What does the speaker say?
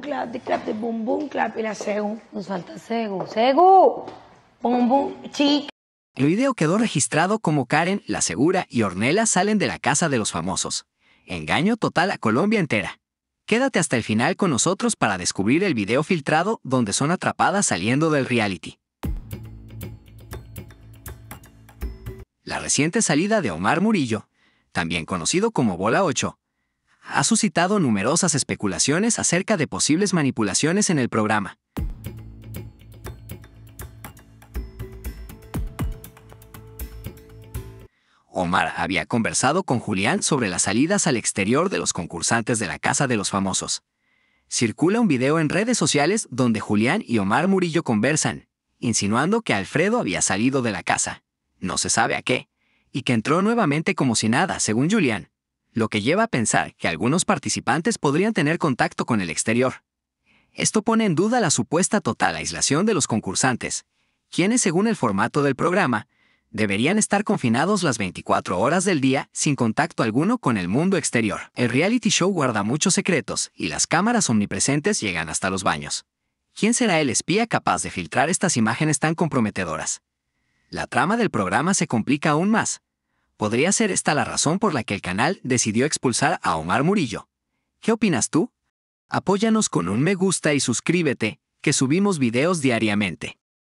clap, de clap, clap y Nos falta El video quedó registrado como Karen, La Segura y Ornella salen de la casa de los famosos. Engaño total a Colombia entera. Quédate hasta el final con nosotros para descubrir el video filtrado donde son atrapadas saliendo del reality. La reciente salida de Omar Murillo, también conocido como Bola 8, ha suscitado numerosas especulaciones acerca de posibles manipulaciones en el programa. Omar había conversado con Julián sobre las salidas al exterior de los concursantes de la Casa de los Famosos. Circula un video en redes sociales donde Julián y Omar Murillo conversan, insinuando que Alfredo había salido de la casa, no se sabe a qué, y que entró nuevamente como si nada, según Julián lo que lleva a pensar que algunos participantes podrían tener contacto con el exterior. Esto pone en duda la supuesta total aislación de los concursantes, quienes según el formato del programa, deberían estar confinados las 24 horas del día sin contacto alguno con el mundo exterior. El reality show guarda muchos secretos y las cámaras omnipresentes llegan hasta los baños. ¿Quién será el espía capaz de filtrar estas imágenes tan comprometedoras? La trama del programa se complica aún más, Podría ser esta la razón por la que el canal decidió expulsar a Omar Murillo. ¿Qué opinas tú? Apóyanos con un me gusta y suscríbete, que subimos videos diariamente.